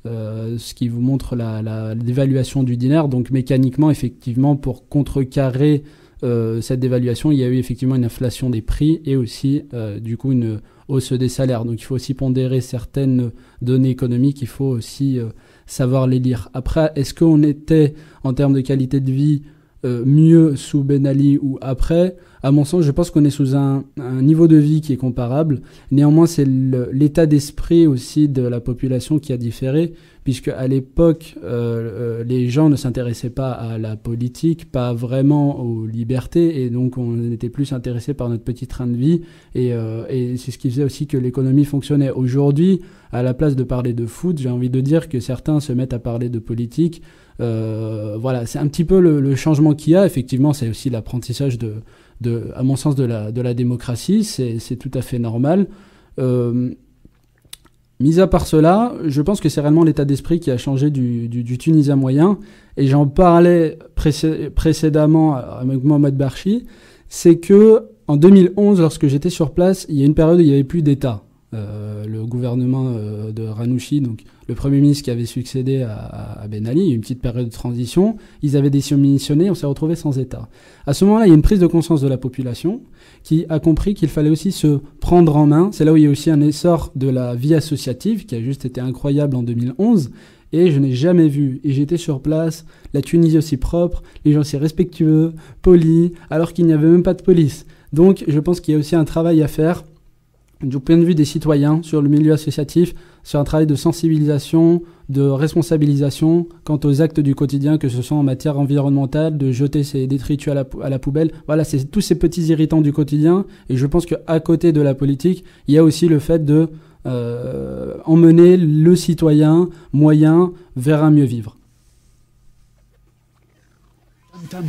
ce qui vous montre la, dévaluation du dinar. Donc mécaniquement, effectivement, pour contrecarrer cette dévaluation, il y a eu effectivement une inflation des prix et aussi du coup une hausse des salaires. Donc il faut aussi pondérer certaines données économiques, il faut aussi savoir les lire. Après, est-ce qu'on était, en termes de qualité de vie, euh, mieux sous Ben Ali ou après À mon sens, je pense qu'on est sous un, niveau de vie qui est comparable. Néanmoins, c'est l'état d'esprit aussi de la population qui a différé puisque à l'époque, euh, euh, les gens ne s'intéressaient pas à la politique, pas vraiment aux libertés, et donc on était plus intéressé par notre petit train de vie, et, euh, c'est ce qui faisait aussi que l'économie fonctionnait. Aujourd'hui, à la place de parler de foot, j'ai envie de dire que certains se mettent à parler de politique. Euh, voilà, c'est un petit peu le, changement qu'il y a. Effectivement, c'est aussi l'apprentissage de, de, à mon sens, de la, de la démocratie. C'est tout à fait normal. Euh, Mis à part cela, je pense que c'est réellement l'état d'esprit qui a changé du, Tunisien moyen. Et j'en parlais précédemment avec Mohamed Barchi, c'est que en 2011, lorsque j'étais sur place, il y a une période où il n'y avait plus d'État. Euh, le gouvernement euh, de Ranouchi, donc le Premier ministre qui avait succédé à, Ben Ali, une petite période de transition, ils avaient démissionné, on s'est retrouvé sans État. À ce moment-là, il y a une prise de conscience de la population qui a compris qu'il fallait aussi se prendre en main. C'est là où il y a aussi un essor de la vie associative qui a juste été incroyable en 2011 et je n'ai jamais vu. Et j'étais sur place, la Tunisie aussi propre, les gens si respectueux, polis, alors qu'il n'y avait même pas de police. Donc je pense qu'il y a aussi un travail à faire du point de vue des citoyens sur le milieu associatif sur un travail de sensibilisation, de responsabilisation quant aux actes du quotidien, que ce soit en matière environnementale, de jeter ces détritus à la, poubelle. Voilà, c'est tous ces petits irritants du quotidien. Et je pense qu'à côté de la politique, il y a aussi le fait de euh, emmener le citoyen moyen vers un mieux vivre.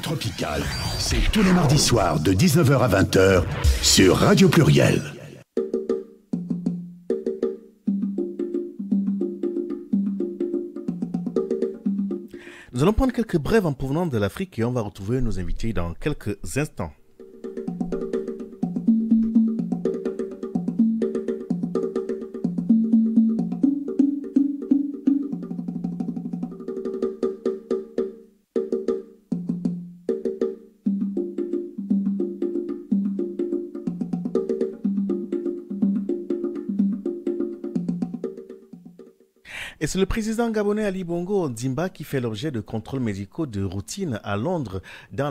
Tropical, c'est tous les mardis soirs de 19h à 20h sur Radio Pluriel. Nous allons prendre quelques brèves en provenance de l'Afrique et on va retrouver nos invités dans quelques instants. c'est le président gabonais Ali Bongo DIMBA, qui fait l'objet de contrôles médicaux de routine à Londres dans,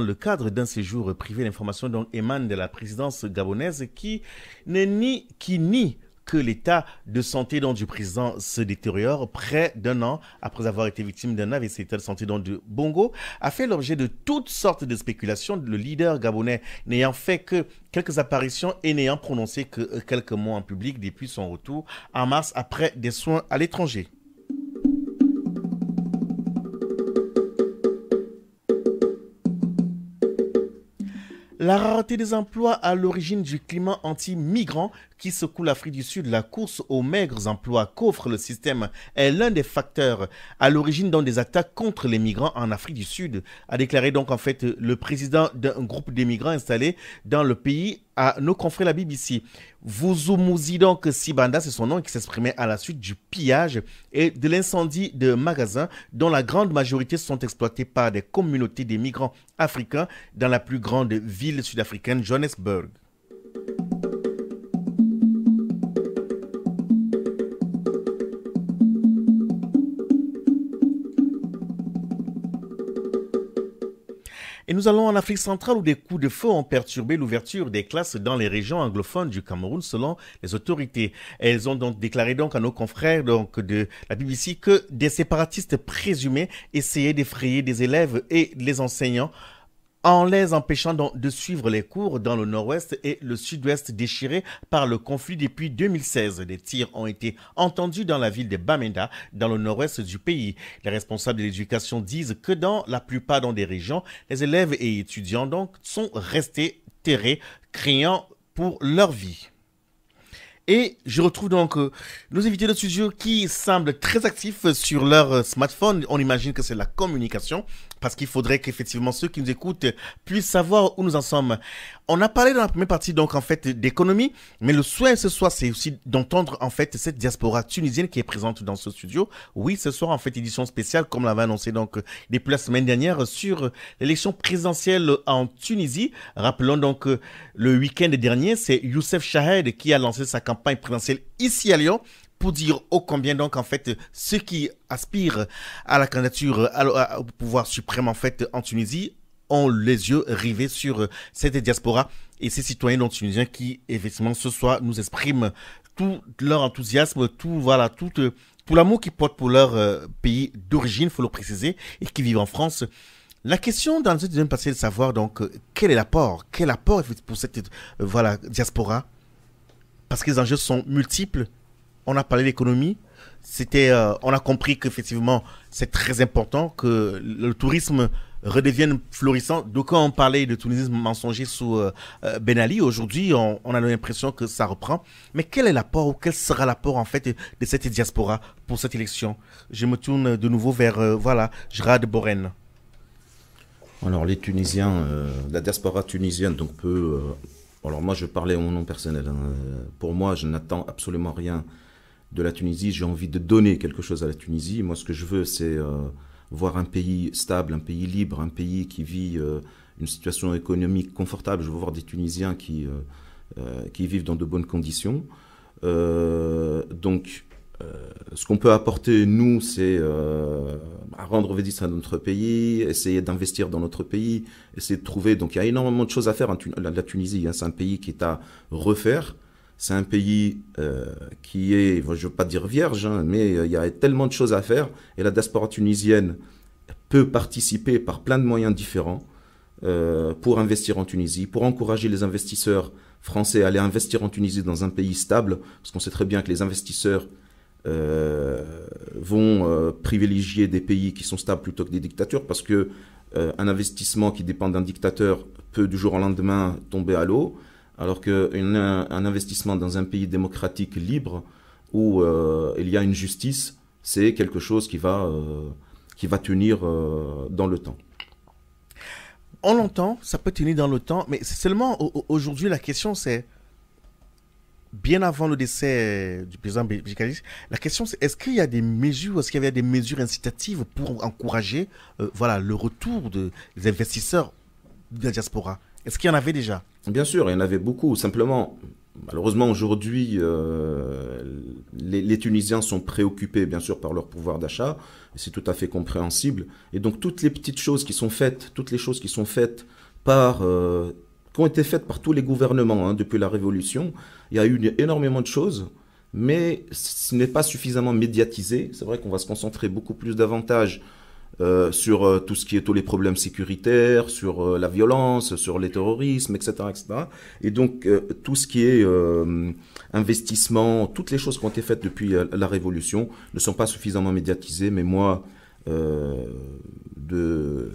le cadre d'un séjour privé. L'information donc émane de la présidence gabonaise qui qui nie que l'état de santé du président se détériore près d'un an après avoir été victime d'un AVC. L'état de santé dans de Bongo a fait l'objet de toutes sortes de spéculations, le leader gabonais n'ayant fait que quelques apparitions et n'ayant prononcé que quelques mots en public depuis son retour en mars après des soins à l'étranger. La rareté des emplois à l'origine du climat anti-migrant qui secoue l'Afrique du Sud, la course aux maigres emplois qu'offre le système est l'un des facteurs à l'origine des attaques contre les migrants en Afrique du Sud, a déclaré donc en fait le président d'un groupe d'immigrants migrants installés dans le pays à nos confrères la BBC. Vuzumuzi donc Sibanda, c'est son nom qui s'exprimait à la suite du pillage et de l'incendie de magasins dont la grande majorité sont exploités par des communautés des migrants africains dans la plus grande ville sud-africaine, Johannesburg. Et nous allons en Afrique centrale où des coups de feu ont perturbé l'ouverture des classes dans les régions anglophones du Cameroun selon les autorités. Elles ont donc déclaré donc à nos confrères donc de la BBC que des séparatistes présumés essayaient d'effrayer des élèves et les enseignants en les empêchant de suivre les cours dans le nord-ouest et le sud-ouest déchirés par le conflit depuis 2016. Des tirs ont été entendus dans la ville de Bamenda, dans le nord-ouest du pays. Les responsables de l'éducation disent que dans la plupart des régions, les élèves et étudiants donc sont restés terrés, criant pour leur vie. Et je retrouve donc euh, nos invités de studio qui semblent très actifs sur leur euh, smartphone. On imagine que c'est la communication, parce qu'il faudrait qu'effectivement ceux qui nous écoutent puissent savoir où nous en sommes. On a parlé dans la première partie donc en fait d'économie, mais le souhait ce soir c'est aussi d'entendre en fait cette diaspora tunisienne qui est présente dans ce studio. Oui, ce soir en fait édition spéciale comme l'avait annoncé donc depuis la semaine dernière sur l'élection présidentielle en Tunisie. Rappelons donc euh, le week-end dernier c'est Youssef Chahed qui a lancé sa campagne campagne présidentielle ici à Lyon pour dire ô combien donc en fait ceux qui aspirent à la candidature au pouvoir suprême en fait en Tunisie ont les yeux rivés sur cette diaspora et ces citoyens non tunisiens qui effectivement ce soir nous expriment tout leur enthousiasme, tout voilà, tout euh, pour l'amour qu'ils portent pour leur euh, pays d'origine, faut le préciser, et qui vivent en France. La question dans le deuxième passé de savoir donc euh, quel est l'apport, quel apport pour cette voilà diaspora parce que les enjeux sont multiples. On a parlé d'économie. C'était, euh, on a compris qu'effectivement, c'est très important que le tourisme redevienne florissant. Donc, quand on parlait de tourisme mensonger sous euh, euh, Ben Ali, aujourd'hui, on, a l'impression que ça reprend. Mais quel est l'apport ou quel sera l'apport, en fait, de cette diaspora pour cette élection Je me tourne de nouveau vers, voilà, Gérard Borène. Alors, les Tunisiens, la diaspora tunisienne donc, peut alors moi, je parlais mon nom personnel. Hein. Euh, pour moi, je n'attends absolument rien de la Tunisie. J'ai envie de donner quelque chose à la Tunisie. Moi, ce que je veux, c'est euh, voir un pays stable, un pays libre, un pays qui vit euh, une situation économique confortable. Je veux voir des Tunisiens qui, qui vivent dans de bonnes conditions. donc, euh, ce qu'on peut apporter, nous, c'est euh, rendre visite à notre pays, essayer d'investir dans notre pays, essayer de trouver. Donc il y a énormément de choses à faire. En hein. la Tunisie, hein, c'est un pays qui est à refaire. C'est un pays euh, qui est, je ne veux pas dire vierge, hein, mais il y a tellement de choses à faire. Et la diaspora tunisienne peut participer par plein de moyens différents pour investir en Tunisie, pour encourager les investisseurs français à aller investir en Tunisie dans un pays stable, parce qu'on sait très bien que les investisseurs euh, vont euh, privilégier des pays qui sont stables plutôt que des dictatures parce que euh, un investissement qui dépend d'un dictateur peut du jour au lendemain tomber à l'eau, alors qu'un un investissement dans un pays démocratique libre où il y a une justice, c'est quelque chose qui va, qui va tenir dans le temps. On l'entend, ça peut tenir dans le temps, mais seulement aujourd'hui la question c'est bien avant le décès euh, du président Bécalis, la question c'est est-ce qu'il y a des mesures, est-ce qu'il y des mesures incitatives pour encourager euh, voilà, le retour de, des investisseurs de la diaspora Est-ce qu'il y en avait déjà Bien sûr, il y en avait beaucoup. Simplement, malheureusement aujourd'hui, euh, les, Tunisiens sont préoccupés bien sûr par leur pouvoir d'achat, c'est tout à fait compréhensible. Et donc toutes les petites choses qui sont faites, toutes les choses qui sont faites par qui ont été faites par tous les gouvernements hein, depuis la Révolution. Il y a eu énormément de choses, mais ce n'est pas suffisamment médiatisé. C'est vrai qu'on va se concentrer beaucoup plus davantage euh, sur euh, tout ce qui est tous les problèmes sécuritaires, sur euh, la violence, sur les terrorismes, etc. etc. Et donc tout ce qui est investissement, toutes les choses qui ont été faites depuis la Révolution ne sont pas suffisamment médiatisées, mais moi, de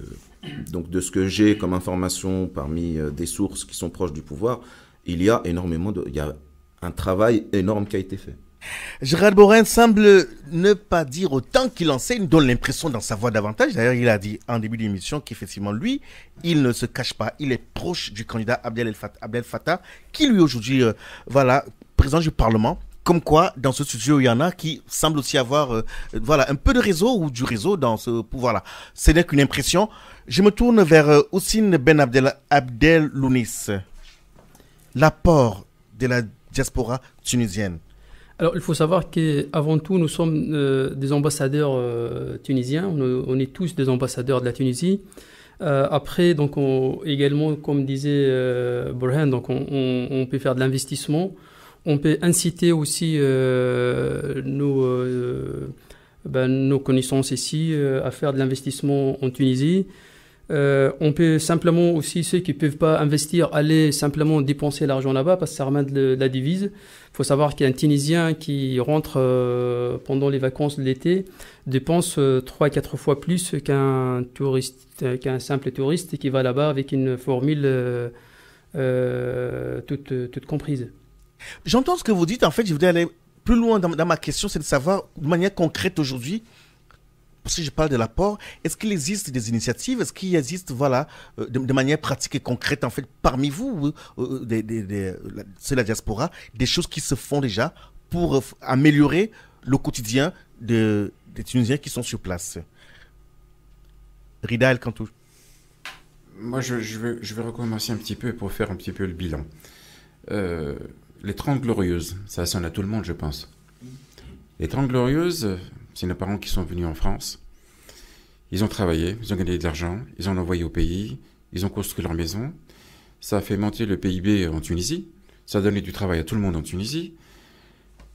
donc de ce que j'ai comme information parmi euh, des sources qui sont proches du pouvoir, il y a énormément de, il y a un travail énorme qui a été fait. Gérald Borin semble ne pas dire autant qu'il enseigne, donne l'impression d'en savoir davantage. D'ailleurs, il a dit en début d'émission qu'effectivement, lui, il ne se cache pas. Il est proche du candidat Abdel Fattah, Abdel qui lui aujourd'hui, euh, voilà, président du Parlement, comme quoi, dans ce studio, il y en a qui semblent aussi avoir euh, voilà, un peu de réseau ou du réseau dans ce pouvoir-là. Ce n'est qu'une impression. Je me tourne vers euh, Ben Abdel, L'apport de la diaspora tunisienne. Alors, il faut savoir qu'avant tout, nous sommes euh, des ambassadeurs tunisiens. On, est tous des ambassadeurs de la Tunisie. après, donc, on, également, comme disait Burhan, donc on, on, peut faire de l'investissement on peut inciter aussi euh, euh, ben, nos, connaissances ici euh, à faire de l'investissement en Tunisie. on peut simplement aussi, ceux qui ne peuvent pas investir, aller simplement dépenser l'argent là-bas parce que ça ramène de, la divise. Il faut savoir qu'un Tunisien qui rentre pendant les vacances de l'été dépense 3 4 fois plus qu'un touriste, qu'un simple touriste qui va là-bas avec une formule toute comprise. J'entends ce que vous dites. En fait, je voudrais aller plus loin dans, ma question, c'est de savoir de manière concrète aujourd'hui, si je parle de l'apport, est-ce qu'il existe des initiatives Est-ce qu'il existe, voilà, euh, de, manière pratique et concrète, en fait, parmi vous, euh, c'est la diaspora, des choses qui se font déjà pour euh, améliorer le quotidien de, des Tunisiens qui sont sur place Rida El Kantou. Moi, je, vais, je vais recommencer un petit peu pour faire un petit peu le bilan. Euh, les Trente Glorieuses, ça sonne à tout le monde, je pense. Les Trente Glorieuses, c'est nos parents qui sont venus en France. Ils ont travaillé, ils ont gagné de l'argent, ils ont envoyé au pays, ils ont construit leur maison. Ça a fait monter le PIB en Tunisie, ça a donné du travail à tout le monde en Tunisie.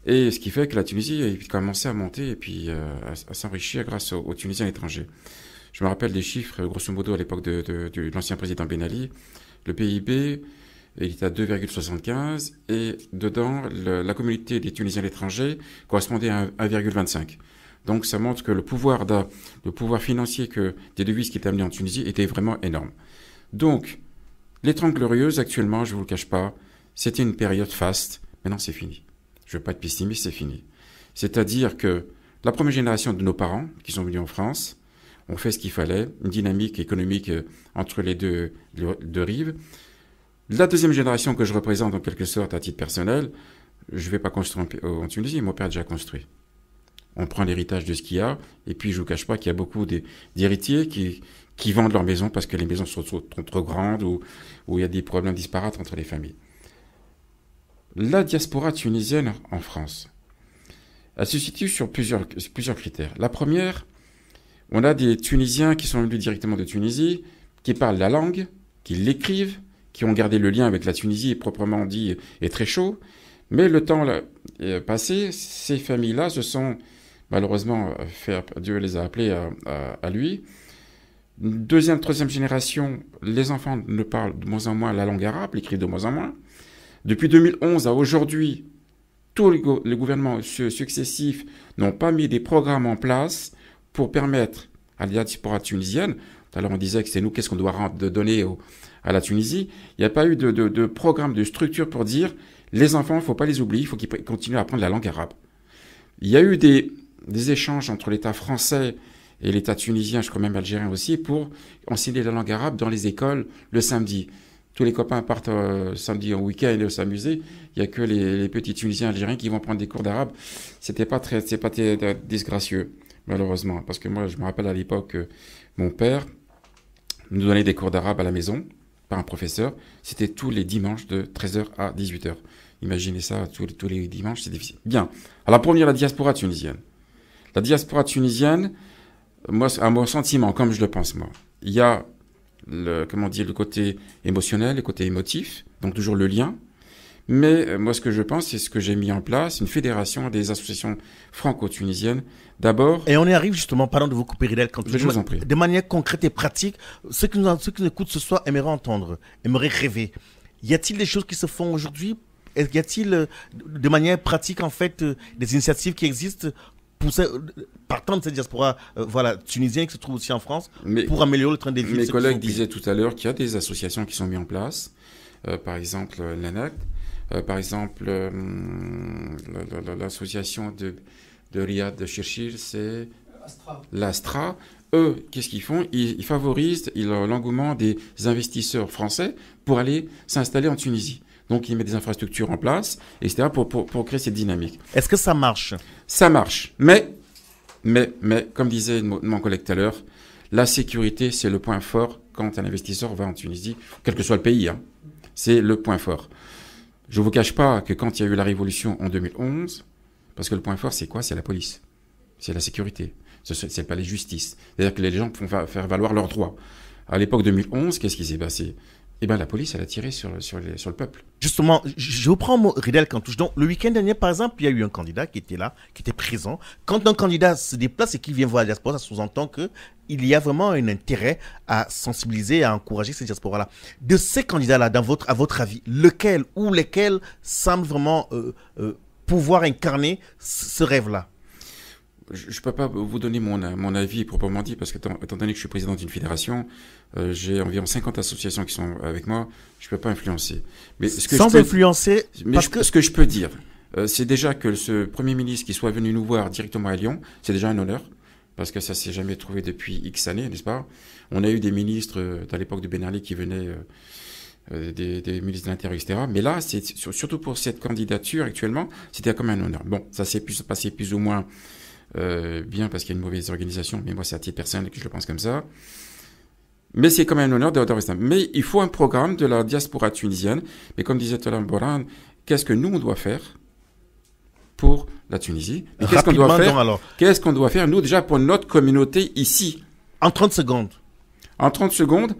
Et ce qui fait que la Tunisie a commencé à monter et puis euh, à, s'enrichir grâce aux, Tunisiens étrangers. Je me rappelle des chiffres, grosso modo, à l'époque de l'ancien président Ben Ali. Le PIB il est à 2,75 et dedans, la communauté des Tunisiens à l'étranger correspondait à 1,25. Donc ça montre que le pouvoir, le pouvoir financier que, des devises qui étaient amenées en Tunisie était vraiment énorme. Donc, l'étrange glorieuse actuellement, je ne vous le cache pas, c'était une période faste. Maintenant, c'est fini. Je ne veux pas être pessimiste, c'est fini. C'est-à-dire que la première génération de nos parents qui sont venus en France ont fait ce qu'il fallait, une dynamique économique euh, entre les deux, deux rives. La deuxième génération que je représente en quelque sorte à titre personnel, je ne vais pas construire euh, en Tunisie, mon père a déjà construit. On prend l'héritage de ce qu'il y a, et puis je ne vous cache pas qu'il y a beaucoup d'héritiers qui, vendent leurs maisons parce que les maisons sont, trop grandes ou, il y a des problèmes disparates entre les familles. La diaspora tunisienne en France, elle se situe sur plusieurs, plusieurs critères. La première, on a des Tunisiens qui sont venus directement de Tunisie, qui parlent la langue, qui l'écrivent, qui ont gardé le lien avec la Tunisie proprement dit est très chaud. Mais le temps passé, ces familles-là se sont malheureusement faire Dieu les a appelées à, lui. Deuxième, troisième génération, les enfants ne parlent de moins en moins la langue arabe, l'écrivent de moins en moins. Depuis 2011 à aujourd'hui, tous les, gouvernements successifs n'ont pas mis des programmes en place pour permettre à la diaspora tunisienne alors on disait que c'est nous, qu'est-ce qu'on doit donner à la Tunisie Il n'y a pas eu de, programme, de structure pour dire les enfants, il ne faut pas les oublier, il faut qu'ils continuent à apprendre la langue arabe. Il y a eu des, échanges entre l'État français et l'État tunisien, je crois même algérien aussi, pour enseigner la langue arabe dans les écoles le samedi. Tous les copains partent euh, samedi en week-end s'amuser. Il n'y a que les, petits Tunisiens algériens qui vont prendre des cours d'arabe. C'était pas très, pas très, euh, disgracieux, malheureusement. Parce que moi, je me rappelle à l'époque, mon père, nous donnait des cours d'arabe à la maison par un professeur. C'était tous les dimanches de 13h à 18h. Imaginez ça, tous les, dimanches, c'est difficile. Bien. Alors pour venir la diaspora tunisienne. La diaspora tunisienne, moi, à mon sentiment, comme je le pense moi, il y a le, comment dire, le côté émotionnel, le côté émotif, donc toujours le lien, mais euh, moi, ce que je pense, c'est ce que j'ai mis en place, une fédération des associations franco-tunisiennes, d'abord. Et on y arrive justement, parlant de vos couper, quand je De manière concrète et pratique, ceux qui, nous, nous écoutent ce soir aimeraient entendre, aimeraient rêver. Y a-t-il des choses qui se font aujourd'hui Y a-t-il, euh, de manière pratique, en fait, euh, des initiatives qui existent pour partant de cette diaspora voilà, tunisienne qui se trouve aussi en France pour améliorer le train des vie Mes collègues disaient tout à l'heure qu'il y a des associations qui sont mises en place, par exemple l'ANAC euh, par exemple, euh, l'association de, de Riyad de Churchill, c'est l'Astra. Eux, qu'est-ce qu'ils font ils, favorisent euh, l'engouement des investisseurs français pour aller s'installer en Tunisie. Donc, ils mettent des infrastructures en place, etc., pour, créer cette dynamique. Est-ce que ça marche Ça marche. Mais, mais, mais, comme disait mon collègue tout à l'heure, la sécurité, c'est le point fort quand un investisseur va en Tunisie, quel que soit le pays. Hein. C'est le point fort. Je ne vous cache pas que quand il y a eu la révolution en 2011, parce que le point fort, c'est quoi C'est la police, c'est la sécurité, c'est le palais de justice. C'est-à-dire que les gens font faire valoir leurs droits. À l'époque 2011, qu'est-ce qui s'est passé eh ben, la police, elle a tiré sur, sur, le peuple. Justement, je vous prends quand touche. Donc, le week-end dernier, par exemple, il y a eu un candidat qui était là, qui était présent. Quand un candidat se déplace et qu'il vient voir la diaspora, ça sous-entend qu'il y a vraiment un intérêt à sensibiliser, à encourager ces diasporas-là. De ces candidats-là, votre, à votre avis, lequel ou lesquels semblent vraiment euh, euh, pouvoir incarner ce rêve-là je peux pas vous donner mon, mon avis proprement dit, parce que étant, donné que je suis président d'une fédération, euh, j'ai environ 50 associations qui sont avec moi, je peux pas influencer. Mais ce que Sans influencer, mais ce que je peux dire, euh, c'est déjà que ce Premier ministre qui soit venu nous voir directement à Lyon, c'est déjà un honneur, parce que ça s'est jamais trouvé depuis X années, n'est-ce pas On a eu des ministres, à euh, l'époque de Ben qui venaient... Des, ministres de l'Intérieur, etc. Mais là, c'est surtout pour cette candidature actuellement, c'était comme un honneur. Bon, ça s'est passé plus ou moins euh, bien parce qu'il y a une mauvaise organisation, mais moi c'est à titre personnel que je le pense comme ça. Mais c'est quand même un honneur un Islam. Mais il faut un programme de la diaspora tunisienne. Mais comme disait Tolam Boran, qu'est-ce que nous on doit faire pour la Tunisie Qu'est-ce qu'on doit faire Qu'est-ce qu'on doit faire nous déjà pour notre communauté ici En 30 secondes. En 30 secondes,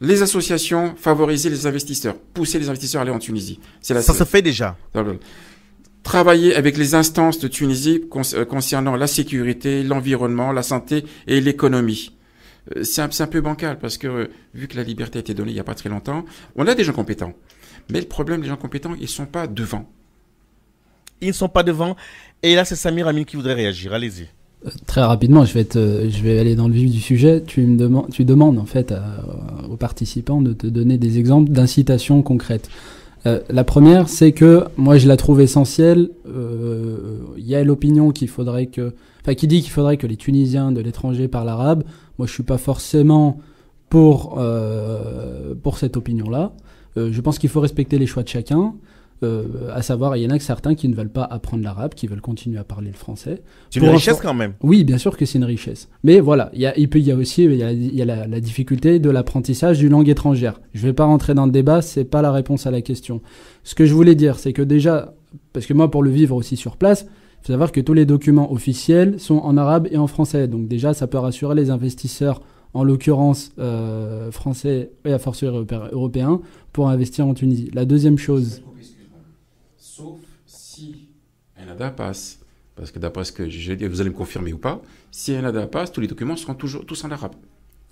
les associations favoriser les investisseurs, pousser les investisseurs à aller en Tunisie. Ça se fait déjà travailler avec les instances de Tunisie euh, concernant la sécurité, l'environnement, la santé et l'économie. Euh, c'est un, peu bancal parce que euh, vu que la liberté a été donnée il n'y a pas très longtemps, on a des gens compétents. Mais le problème, des gens compétents, ils ne sont pas devant. Ils ne sont pas devant. Et là, c'est Samir Amin qui voudrait réagir. Allez-y. très rapidement, je vais, te, aller dans le vif du sujet. Tu, me demandes, tu demandes en fait aux participants de te donner des exemples d'incitations concrètes. Euh, la première, c'est que moi je la trouve essentielle. Il euh, y a l'opinion qu'il faudrait que, enfin, qui dit qu'il faudrait que les Tunisiens de l'étranger parlent arabe. Moi, je suis pas forcément pour euh, pour cette opinion-là. Euh, je pense qu'il faut respecter les choix de chacun. Euh, à savoir, il y en a que certains qui ne veulent pas apprendre l'arabe, qui veulent continuer à parler le français. C'est une richesse quand même. Oui, bien sûr que c'est une richesse. Mais voilà, il y a, il peut y a aussi la, difficulté de l'apprentissage d'une langue étrangère. Je ne vais pas rentrer dans le débat, ce n'est pas la réponse à la question. Ce que je voulais dire, c'est que déjà, parce que moi, pour le vivre aussi sur place, il faut savoir que tous les documents officiels sont en arabe et en français. Donc déjà, ça peut rassurer les investisseurs, en l'occurrence euh, français et à force européens, pour investir en Tunisie. La deuxième chose sauf si un ADA passe. Parce que d'après ce que j'ai dit, vous allez me confirmer ou pas, si un ADA passe, tous les documents seront toujours tous en arabe.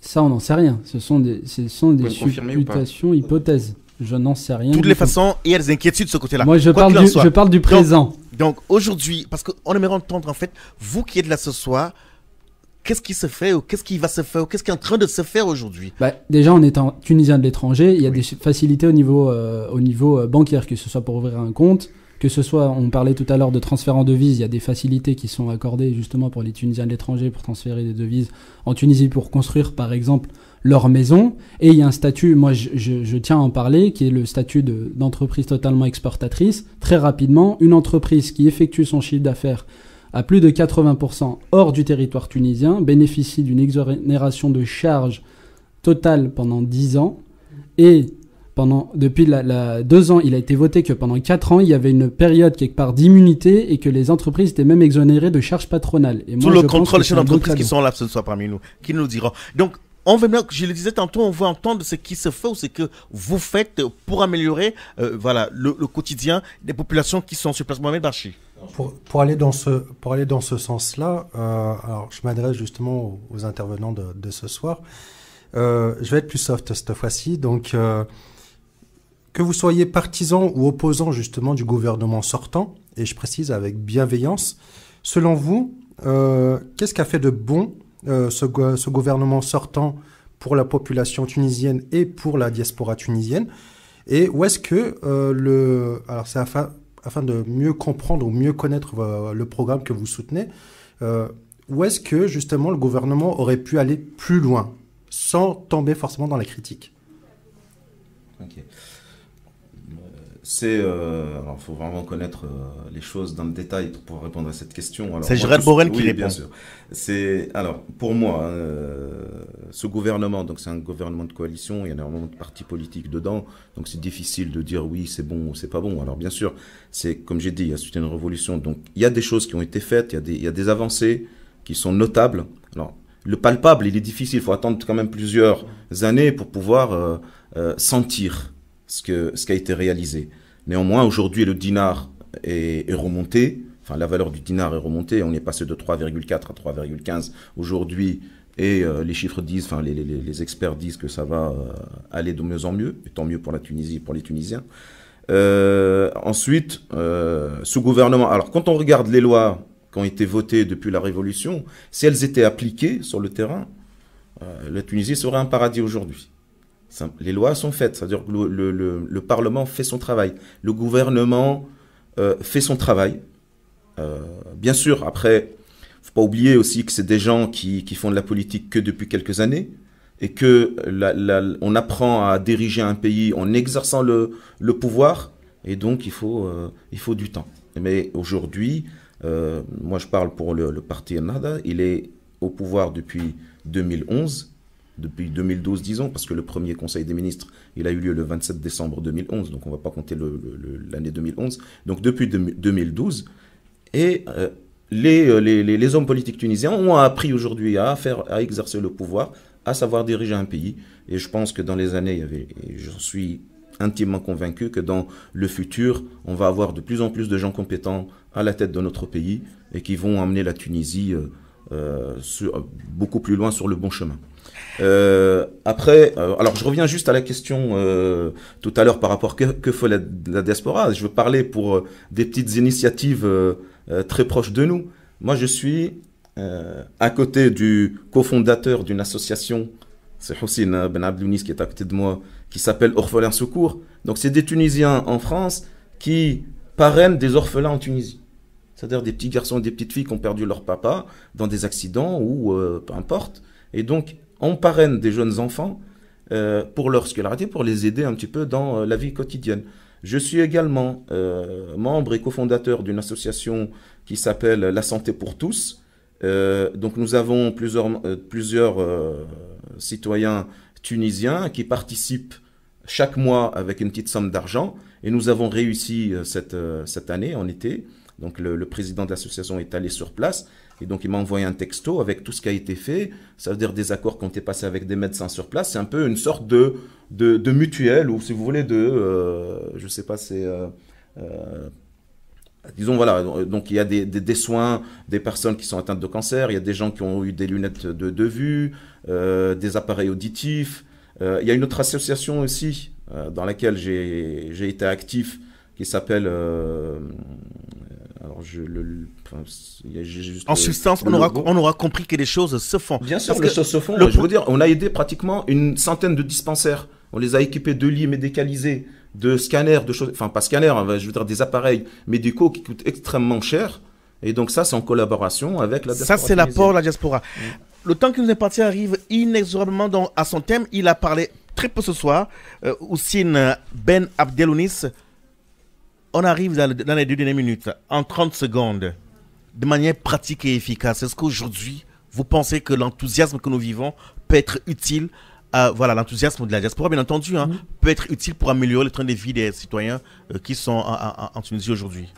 Ça, on n'en sait rien. Ce sont des, ce sont des supputations, hypothèses. Je n'en sais rien. Toutes les façons, il y a des inquiétudes de ce côté-là. Moi, je, parle du, je parle du présent. Donc, aujourd'hui, parce qu'on aimerait entendre, en fait, vous qui êtes là ce soir, qu'est-ce qui se fait ou qu'est-ce qui va se faire ou qu'est-ce qui est en train de se faire aujourd'hui bah, Déjà, en étant tunisien de l'étranger, il y a des facilités au niveau, euh, au niveau euh, bancaire, que ce soit pour ouvrir un compte, que ce soit, on parlait tout à l'heure de transfert en devises, il y a des facilités qui sont accordées justement pour les Tunisiens de l'étranger pour transférer des devises en Tunisie pour construire par exemple leur maison. Et il y a un statut, moi je, tiens à en parler, qui est le statut d'entreprise totalement exportatrice. Très rapidement, une entreprise qui effectue son chiffre d'affaires à plus de 80% hors du territoire tunisien, bénéficie d'une exonération de charges totale pendant 10 ans. Et pendant, depuis la, deux ans, il a été voté que pendant 4 ans, il y avait une période quelque part d'immunité et que les entreprises étaient même exonérées de charges patronales. Et Sous le contrôle chez entreprises qui sont là ce soit parmi nous, qui nous diront. Donc, on veut, je le disais tantôt, on veut entendre ce qui se fait ou ce que vous faites pour améliorer euh, voilà, le, quotidien des populations qui sont sur place. Mohamed pour, aller dans ce, pour aller dans ce sens-là, euh, alors je m'adresse justement aux, intervenants de, ce soir. Euh, je vais être plus soft cette fois-ci. Donc, euh, que vous soyez partisans ou opposants justement du gouvernement sortant, et je précise avec bienveillance, selon vous, qu'est-ce qu'a fait de bon ce, ce, gouvernement sortant pour la population tunisienne et pour la diaspora tunisienne Et où est-ce que le. Alors, c'est afin de mieux comprendre ou mieux connaître euh, le programme que vous soutenez, euh, où est-ce que justement le gouvernement aurait pu aller plus loin sans tomber forcément dans la critique c'est. Euh, alors, il faut vraiment connaître euh, les choses dans le détail pour pouvoir répondre à cette question. C'est Gérald Borel qui répond. Bien sûr. C'est alors pour moi, hein, euh, ce gouvernement, donc c'est un gouvernement de coalition. Il y a énormément de partis politiques dedans, donc c'est difficile de dire oui, c'est bon ou c'est pas bon. Alors bien sûr, c'est comme j'ai dit, il y a suite une révolution, donc il y a des choses qui ont été faites, il y a des, il y a des avancées qui sont notables. Alors le palpable, il est difficile. Il faut attendre quand même plusieurs années pour pouvoir sentir ce, qui a été réalisé. Néanmoins, aujourd'hui, le dinar est, remonté. Enfin, la valeur du dinar est remontée. On est passé de 3,4 à 3,15 aujourd'hui. Et euh, les chiffres disent, enfin les, experts disent que ça va euh, aller de mieux en mieux, et tant mieux pour la Tunisie pour les Tunisiens. Euh, ensuite, sous gouvernement, alors quand on regarde les lois qui ont été votées depuis la Révolution, si elles étaient appliquées sur le terrain, la Tunisie serait un paradis aujourd'hui. Les lois sont faites, c'est-à-dire que le, le, Parlement fait son travail, le gouvernement euh, fait son travail. Euh, bien sûr, après, faut pas oublier aussi que c'est des gens qui, qui, font de la politique que depuis quelques années et que la, la, on apprend à diriger un pays en exerçant le, pouvoir et donc il faut, euh, il faut du temps. Mais aujourd'hui, moi je parle pour le, parti Nada, il est au pouvoir depuis 2011 depuis 2012, disons, parce que le premier Conseil des ministres, il a eu lieu le 27 décembre 2011, donc on ne va pas compter l'année 2011. Donc depuis 2012, et euh, euh, les, les, hommes politiques tunisiens ont appris aujourd'hui à, faire, à exercer le pouvoir, à savoir diriger un pays. Et je pense que dans les années, j'en suis intimement convaincu que dans le futur, on va avoir de plus en plus de gens compétents à la tête de notre pays et qui vont amener la Tunisie euh, beaucoup plus loin sur le bon chemin. Euh, après, euh, alors je reviens juste à la question euh, tout à l'heure par rapport que, que fait la, diaspora. Je veux parler pour euh, des petites initiatives euh, très proches de nous. Moi, je suis à côté du cofondateur d'une association, c'est aussi Ben Abdounis qui est à côté de moi, qui s'appelle Orphelin Secours. Donc, c'est des Tunisiens en France qui parrainent des orphelins en Tunisie. C'est-à-dire des petits garçons et des petites filles qui ont perdu leur papa dans des accidents ou peu importe. Et donc, on parraine des jeunes enfants euh, pour leur scolarité, pour les aider un petit peu dans euh, la vie quotidienne. Je suis également euh, membre et cofondateur d'une association qui s'appelle La Santé pour tous. donc nous avons plusieurs, plusieurs citoyens tunisiens qui participent chaque mois avec une petite somme d'argent et nous avons réussi cette, année en été. Donc le, le président de l'association est allé sur place et donc, il m'a envoyé un texto avec tout ce qui a été fait. Ça veut dire des accords qui ont été passés avec des médecins sur place. C'est un peu une sorte de, de, mutuelle ou, si vous voulez, de. Je euh, je sais pas, c'est. Euh, euh, disons, voilà. Donc, il y a des, soins des personnes qui sont atteintes de cancer. Il y a des gens qui ont eu des lunettes de, de vue, des appareils auditifs. il y a une autre association aussi dans laquelle j'ai été actif qui s'appelle en substance, on aura, compris que les choses se font. Bien sûr que les choses se font. Je veux dire, on a aidé pratiquement une centaine de dispensaires. On les a équipés de lits médicalisés, de scanners, de choses. Enfin, pas scanners, hein, je veux dire des appareils médicaux qui coûtent extrêmement cher. Et donc, ça, c'est en collaboration avec la diaspora. Ça, c'est l'apport de la diaspora. Le temps qui nous est parti arrive inexorablement à son thème. Il a parlé très peu ce soir. Euh, Ben Abdelounis, on arrive dans, les deux dernières minutes, en 30 secondes, de manière pratique et efficace. Est-ce qu'aujourd'hui, vous pensez que l'enthousiasme que nous vivons peut être utile à, voilà, l'enthousiasme de la diaspora, bien entendu, hein, mm-hmm. peut être utile pour améliorer le train de vie des citoyens euh, qui sont en Tunisie aujourd'hui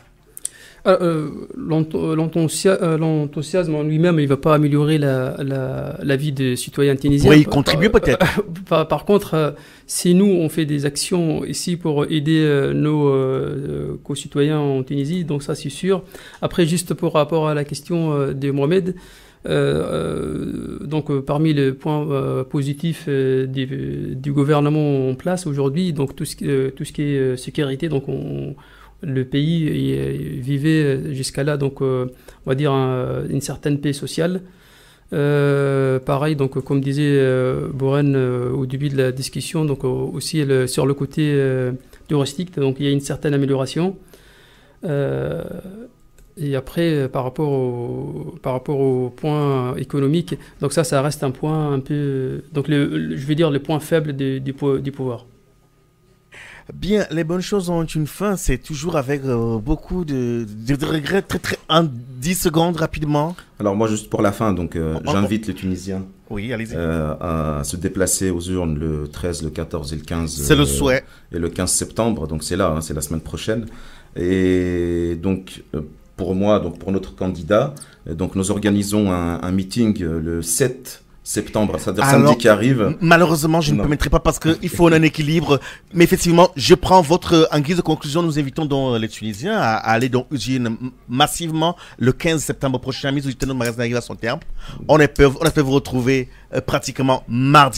ah, euh, euh, euh, l'enthousiasme en lui-même, il ne va pas améliorer la, vie des citoyens tunisiens. Oui, il contribue peut-être. Par, contre, si nous, on fait des actions ici pour aider nos co-citoyens en Tunisie, donc ça, c'est sûr. Après, juste pour rapport à la question de Mohamed, euh, donc parmi les points positifs du, gouvernement en place aujourd'hui, donc tout ce, tout ce qui est sécurité, donc on, le pays euh, vivait euh, jusqu'à là, donc euh, on va dire une certaine paix sociale. pareil, donc comme disait euh, au début de la discussion, donc aussi sur le côté touristique, donc il y a une certaine amélioration. et après, par rapport au par rapport au point économique, donc ça, ça reste un point un peu, donc je veux dire le point faible du, du pouvoir. Bien, les bonnes choses ont une fin. C'est toujours avec euh, beaucoup de, regrets, très très en 10 secondes rapidement. Alors moi, juste pour la fin, donc euh, j'invite les Tunisiens euh, à se déplacer aux urnes le 13, le 14 et le 15. C'est le souhait. Et le 15 septembre, donc c'est là, hein, c'est la semaine prochaine. Et donc pour moi, donc pour notre candidat, donc nous organisons un, un meeting le 7 septembre, c'est-à-dire samedi qui arrive. Malheureusement, je ne permettrai pas parce qu'il faut un équilibre. Mais effectivement, je prends votre, euh, en guise de conclusion, nous invitons donc euh, les Tunisiens à, aller dans Usine massivement le 15 septembre prochain. Mise du de magasin arrive à son terme. On espère, on espère vous retrouver euh, pratiquement mardi.